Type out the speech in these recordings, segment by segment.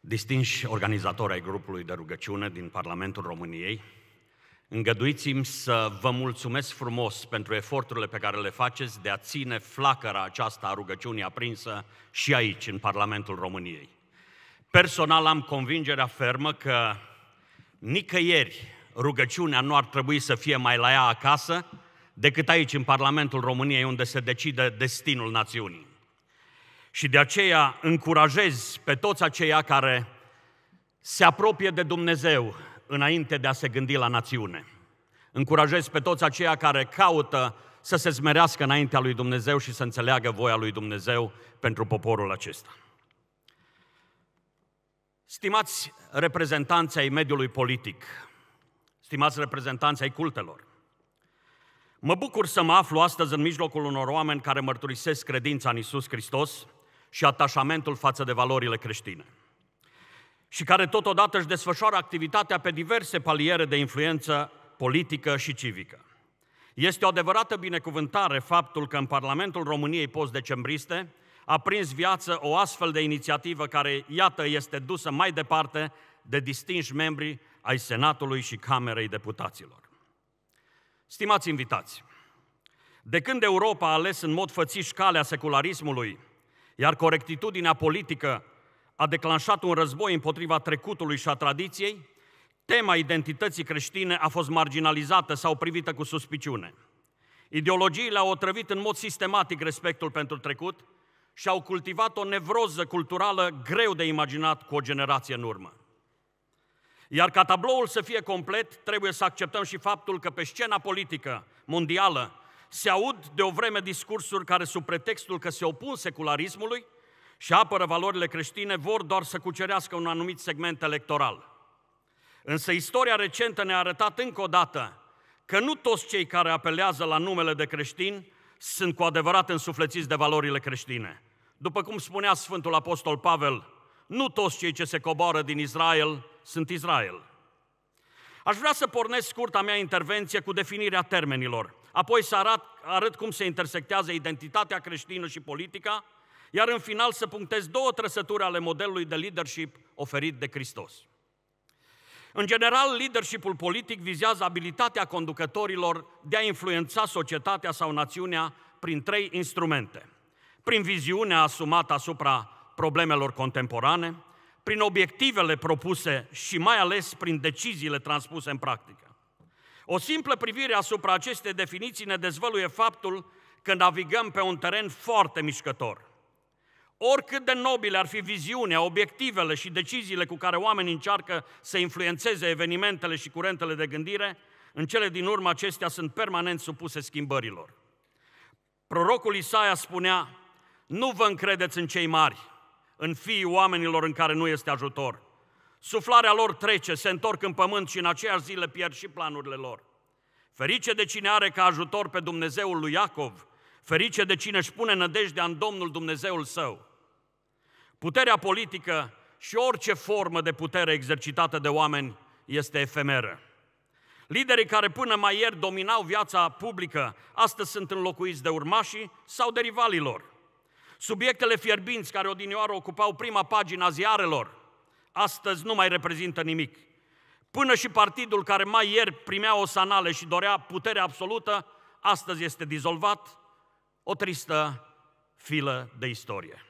distinși organizatori ai grupului de rugăciune din Parlamentul României, îngăduiți-mi să vă mulțumesc frumos pentru eforturile pe care le faceți de a ține flacăra aceasta a rugăciunii aprinsă și aici, în Parlamentul României. Personal am convingerea fermă că nicăieri rugăciunea nu ar trebui să fie mai la ea acasă decât aici, în Parlamentul României, unde se decide destinul națiunii. Și de aceea încurajez pe toți aceia care se apropie de Dumnezeu înainte de a se gândi la națiune. Încurajez pe toți aceia care caută să se zmerească înaintea lui Dumnezeu și să înțeleagă voia lui Dumnezeu pentru poporul acesta. Stimați reprezentanții ai mediului politic, stimați reprezentanții ai cultelor, mă bucur să mă aflu astăzi în mijlocul unor oameni care mărturisesc credința în Isus Hristos și atașamentul față de valorile creștine și care totodată își desfășoară activitatea pe diverse paliere de influență politică și civică. Este o adevărată binecuvântare faptul că în Parlamentul României post-decembriste a prins viață o astfel de inițiativă care, iată, este dusă mai departe de distinși membri ai Senatului și Camerei Deputaților. Stimați invitați, de când Europa a ales în mod fățiș calea secularismului iar corectitudinea politică a declanșat un război împotriva trecutului și a tradiției, tema identității creștine a fost marginalizată sau privită cu suspiciune. Ideologiile au otrăvit în mod sistematic respectul pentru trecut și au cultivat o nevroză culturală greu de imaginat cu o generație în urmă. Iar ca tabloul să fie complet, trebuie să acceptăm și faptul că pe scena politică mondială se aud de o vreme discursuri care, sub pretextul că se opun secularismului și apără valorile creștine, vor doar să cucerească un anumit segment electoral. Însă istoria recentă ne-a arătat încă o dată că nu toți cei care apelează la numele de creștini sunt cu adevărat însuflețiți de valorile creștine. După cum spunea Sfântul Apostol Pavel, nu toți cei ce se coboară din Israel sunt Israel. Aș vrea să pornesc scurta mea intervenție cu definirea termenilor apoi să arat, arăt cum se intersectează identitatea creștină și politica, iar în final să punctez două trăsături ale modelului de leadership oferit de Hristos. În general, leadershipul politic vizează abilitatea conducătorilor de a influența societatea sau națiunea prin trei instrumente. Prin viziunea asumată asupra problemelor contemporane, prin obiectivele propuse și mai ales prin deciziile transpuse în practică. O simplă privire asupra acestei definiții ne dezvăluie faptul că navigăm pe un teren foarte mișcător. Oricât de nobile ar fi viziunea, obiectivele și deciziile cu care oamenii încearcă să influențeze evenimentele și curentele de gândire, în cele din urmă acestea sunt permanent supuse schimbărilor. Prorocul Isaia spunea, nu vă încredeți în cei mari, în fiii oamenilor în care nu este ajutor. Suflarea lor trece, se întorc în pământ și în aceeași zile pierd și planurile lor. Ferice de cine are ca ajutor pe Dumnezeul lui Iacov, ferice de cine își pune nădejdea în Domnul Dumnezeul său. Puterea politică și orice formă de putere exercitată de oameni este efemeră. Liderii care până mai ieri dominau viața publică, astăzi sunt înlocuiți de urmașii sau de rivalilor. Subiectele fierbinți care odinioară ocupau prima pagina ziarelor, astăzi nu mai reprezintă nimic. Până și partidul care mai ieri primea o sanale și dorea putere absolută, astăzi este dizolvat, o tristă filă de istorie.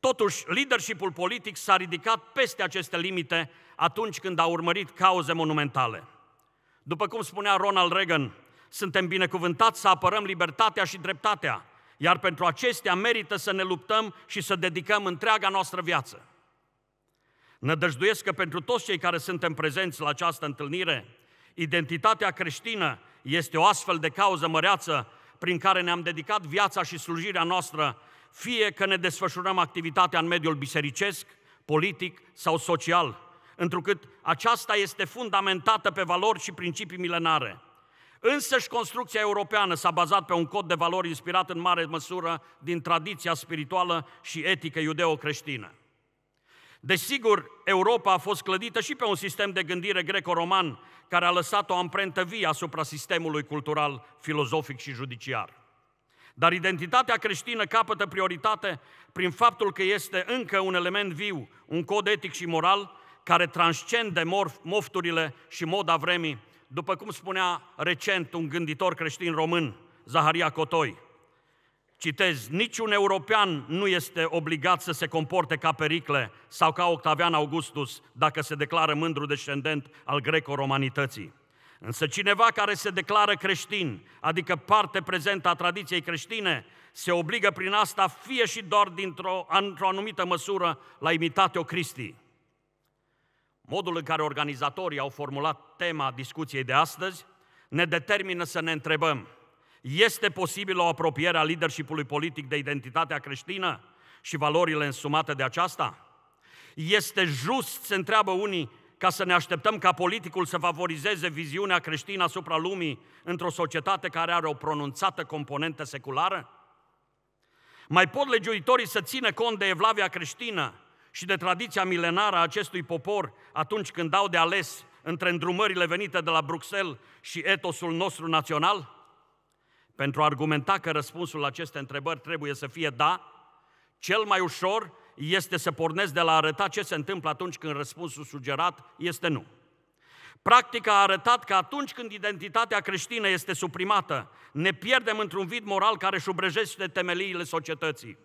Totuși, leadershipul politic s-a ridicat peste aceste limite atunci când a urmărit cauze monumentale. După cum spunea Ronald Reagan, suntem binecuvântați să apărăm libertatea și dreptatea, iar pentru acestea merită să ne luptăm și să dedicăm întreaga noastră viață. Nădăjduiesc că pentru toți cei care suntem prezenți la această întâlnire, identitatea creștină este o astfel de cauză măreață prin care ne-am dedicat viața și slujirea noastră, fie că ne desfășurăm activitatea în mediul bisericesc, politic sau social, întrucât aceasta este fundamentată pe valori și principii milenare. Însăși construcția europeană s-a bazat pe un cod de valori inspirat în mare măsură din tradiția spirituală și etică iudeo-creștină. Desigur, Europa a fost clădită și pe un sistem de gândire greco-roman care a lăsat o amprentă vie asupra sistemului cultural, filozofic și judiciar. Dar identitatea creștină capătă prioritate prin faptul că este încă un element viu, un cod etic și moral care transcende morf, mofturile și moda vremii, după cum spunea recent un gânditor creștin român, Zaharia Cotoi. Citez, niciun european nu este obligat să se comporte ca Pericle sau ca Octavian Augustus dacă se declară mândru descendent al greco-romanității. Însă cineva care se declară creștin, adică parte prezentă a tradiției creștine, se obligă prin asta fie și doar dintr-o într-o anumită măsură la imitatio Christi. Modul în care organizatorii au formulat tema discuției de astăzi ne determină să ne întrebăm – este posibilă o apropiere a leadershipului politic de identitatea creștină și valorile însumate de aceasta? Este just, se întreabă unii, ca să ne așteptăm ca politicul să favorizeze viziunea creștină asupra lumii într-o societate care are o pronunțată componentă seculară? Mai pot legiuitorii să țină cont de evlavia creștină și de tradiția milenară a acestui popor atunci când dau de ales între îndrumările venite de la Bruxelles și etosul nostru național? Pentru a argumenta că răspunsul la aceste întrebări trebuie să fie da, cel mai ușor este să pornesc de la a arăta ce se întâmplă atunci când răspunsul sugerat este nu. Practica a arătat că atunci când identitatea creștină este suprimată, ne pierdem într-un vid moral care șubrejește temeliile societății.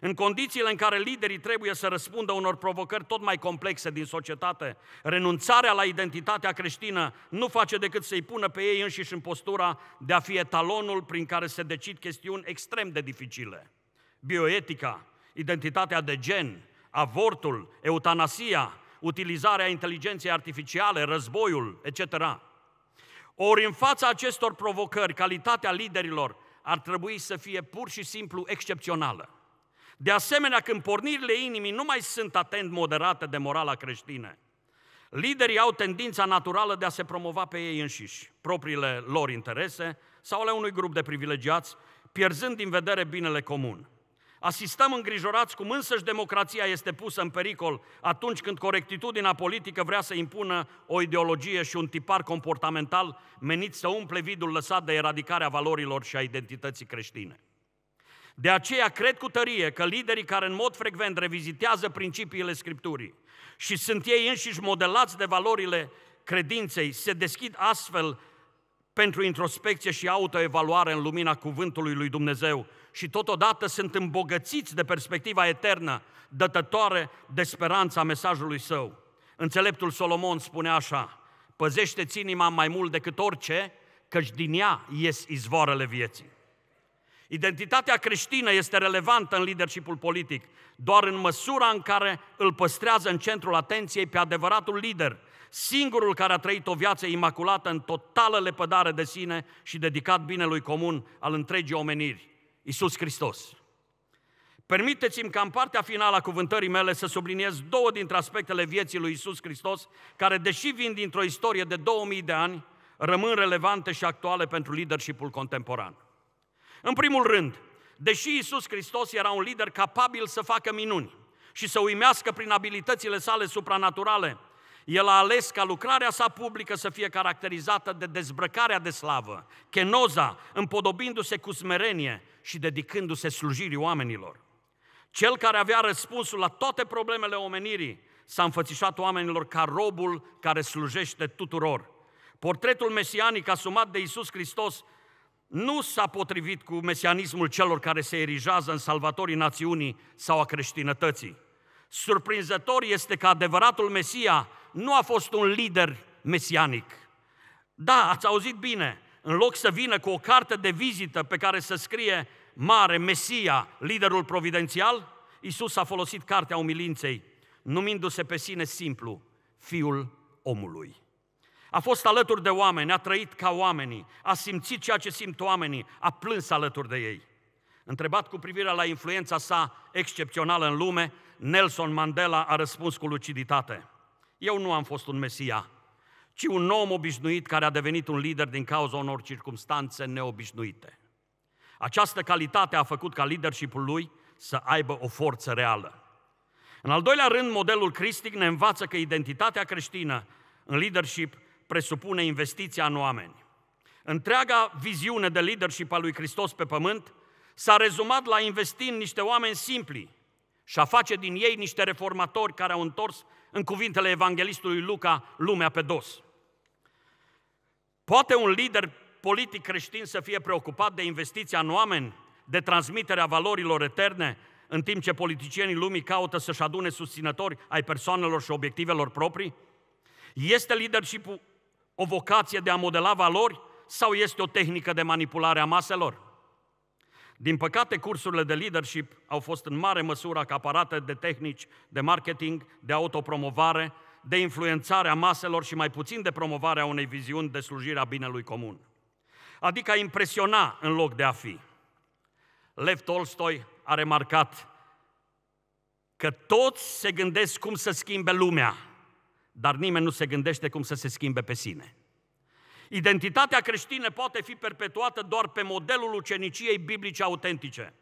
În condițiile în care liderii trebuie să răspundă unor provocări tot mai complexe din societate, renunțarea la identitatea creștină nu face decât să-i pună pe ei înșiși în postura de a fi etalonul prin care se decid chestiuni extrem de dificile. Bioetica, identitatea de gen, avortul, eutanasia, utilizarea inteligenței artificiale, războiul, etc. Ori în fața acestor provocări, calitatea liderilor ar trebui să fie pur și simplu excepțională. De asemenea, când pornirile inimii nu mai sunt atent moderate de morala creștină, liderii au tendința naturală de a se promova pe ei înșiși, propriile lor interese sau ale unui grup de privilegiați, pierzând din vedere binele comun. Asistăm îngrijorați cum însăși democrația este pusă în pericol atunci când corectitudinea politică vrea să impună o ideologie și un tipar comportamental menit să umple vidul lăsat de eradicarea valorilor și a identității creștine. De aceea cred cu tărie că liderii care în mod frecvent revizitează principiile Scripturii și sunt ei înșiși modelați de valorile credinței, se deschid astfel pentru introspecție și autoevaluare în lumina cuvântului lui Dumnezeu și totodată sunt îmbogățiți de perspectiva eternă, dătătoare de speranța mesajului său. Înțeleptul Solomon spune așa, păzește-ți inima mai mult decât orice, căci din ea ies izvoarele vieții. Identitatea creștină este relevantă în leadershipul politic doar în măsura în care îl păstrează în centrul atenției pe adevăratul lider, singurul care a trăit o viață imaculată în totală lepădare de sine și dedicat binelui comun al întregii omeniri, Isus Hristos. Permiteți-mi ca în partea finală a cuvântării mele să subliniez două dintre aspectele vieții lui Isus Hristos, care, deși vin dintr-o istorie de 2000 de ani, rămân relevante și actuale pentru leadershipul contemporan. În primul rând, deși Isus Hristos era un lider capabil să facă minuni și să uimească prin abilitățile sale supranaturale, el a ales ca lucrarea sa publică să fie caracterizată de dezbrăcarea de slavă, chenoza, împodobindu-se cu smerenie și dedicându-se slujirii oamenilor. Cel care avea răspunsul la toate problemele omenirii s-a înfățișat oamenilor ca robul care slujește tuturor. Portretul mesianic asumat de Isus Hristos nu s-a potrivit cu mesianismul celor care se erijează în salvatorii națiunii sau a creștinătății. Surprinzător este că adevăratul Mesia nu a fost un lider mesianic. Da, ați auzit bine, în loc să vină cu o carte de vizită pe care să scrie mare Mesia, liderul providențial, Isus a folosit cartea umilinței, numindu-se pe sine simplu Fiul omului. A fost alături de oameni, a trăit ca oamenii, a simțit ceea ce simt oamenii, a plâns alături de ei. Întrebat cu privire la influența sa excepțională în lume, Nelson Mandela a răspuns cu luciditate. Eu nu am fost un mesia, ci un om obișnuit care a devenit un lider din cauza unor circumstanțe neobișnuite. Această calitate a făcut ca leadershipul lui să aibă o forță reală. În al doilea rând, modelul cristic ne învață că identitatea creștină în leadership presupune investiția în oameni. Întreaga viziune de leadership a lui Hristos pe pământ s-a rezumat la investi în niște oameni simpli și a face din ei niște reformatori care au întors, în cuvintele evanghelistului Luca, lumea pe dos. Poate un lider politic creștin să fie preocupat de investiția în oameni, de transmiterea valorilor eterne, în timp ce politicienii lumii caută să-și adune susținători ai persoanelor și obiectivelor proprii? Este leadership o vocație de a modela valori sau este o tehnică de manipulare a maselor? Din păcate, cursurile de leadership au fost în mare măsură acaparate de tehnici de marketing, de autopromovare, de influențare a maselor și mai puțin de promovarea unei viziuni de slujire a binelui comun. Adică a impresiona în loc de a fi. Lev Tolstoi a remarcat că toți se gândesc cum să schimbe lumea, dar nimeni nu se gândește cum să se schimbe pe sine. Identitatea creștină poate fi perpetuată doar pe modelul uceniciei biblice autentice.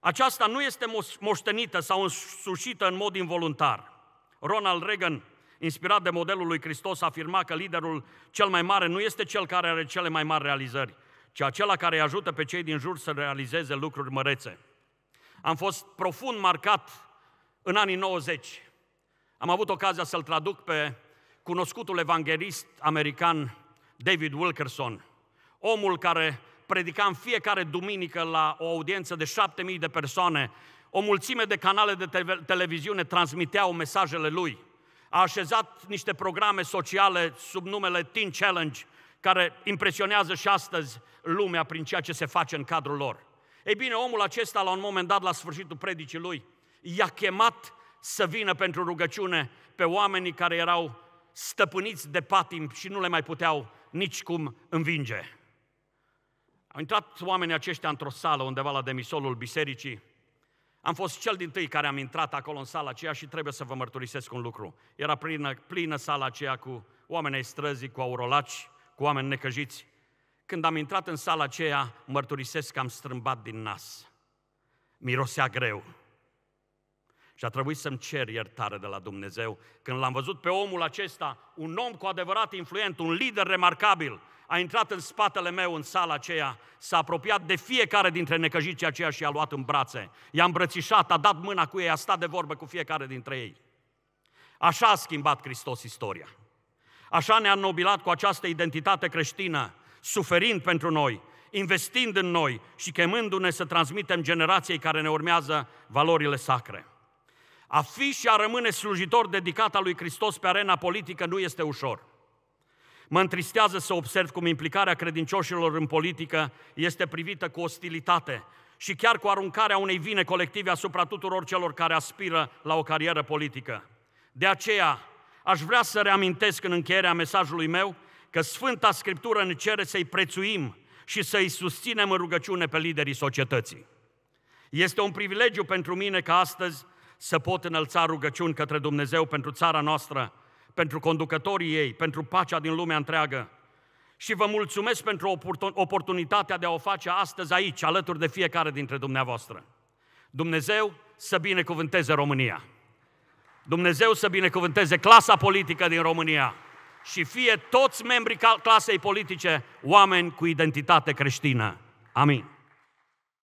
Aceasta nu este moștenită sau însușită în mod involuntar. Ronald Reagan, inspirat de modelul lui Hristos, afirma că liderul cel mai mare nu este cel care are cele mai mari realizări, ci acela care îi ajută pe cei din jur să realizeze lucruri mărețe. Am fost profund marcat în anii 90 am avut ocazia să-l traduc pe cunoscutul evanghelist american David Wilkerson, omul care predica în fiecare duminică la o audiență de șapte mii de persoane, o mulțime de canale de televiziune transmiteau mesajele lui. A așezat niște programe sociale sub numele Teen Challenge, care impresionează și astăzi lumea prin ceea ce se face în cadrul lor. Ei bine, omul acesta, la un moment dat, la sfârșitul predicii lui, i-a chemat să vină pentru rugăciune pe oamenii care erau stăpâniți de patim și nu le mai puteau nici cum învinge. Au intrat oamenii aceștia într-o sală undeva la demisolul bisericii. Am fost cel din tâi care am intrat acolo în sala aceea și trebuie să vă mărturisesc un lucru. Era plină, plină sala aceea cu oameni străzi străzii, cu aurolaci, cu oameni necăjiți. Când am intrat în sala aceea, mărturisesc că am strâmbat din nas. Mirosea greu și a trebuit să-mi cer iertare de la Dumnezeu când l-am văzut pe omul acesta, un om cu adevărat influent, un lider remarcabil, a intrat în spatele meu în sala aceea, s-a apropiat de fiecare dintre necăjiții aceia și i-a luat în brațe. I-a îmbrățișat, a dat mâna cu ei, a stat de vorbă cu fiecare dintre ei. Așa a schimbat Hristos istoria. Așa ne-a nobilat cu această identitate creștină, suferind pentru noi, investind în noi și chemându-ne să transmitem generației care ne urmează valorile sacre. A fi și a rămâne slujitor dedicat al lui Hristos pe arena politică nu este ușor. Mă întristează să observ cum implicarea credincioșilor în politică este privită cu ostilitate și chiar cu aruncarea unei vine colective asupra tuturor celor care aspiră la o carieră politică. De aceea, aș vrea să reamintesc în încheierea mesajului meu că Sfânta Scriptură ne cere să-i prețuim și să-i susținem în rugăciune pe liderii societății. Este un privilegiu pentru mine că astăzi să pot înălța rugăciuni către Dumnezeu pentru țara noastră, pentru conducătorii ei, pentru pacea din lumea întreagă. Și vă mulțumesc pentru oportunitatea de a o face astăzi aici, alături de fiecare dintre dumneavoastră. Dumnezeu să binecuvânteze România. Dumnezeu să binecuvânteze clasa politică din România și fie toți membrii clasei politice oameni cu identitate creștină. Amin.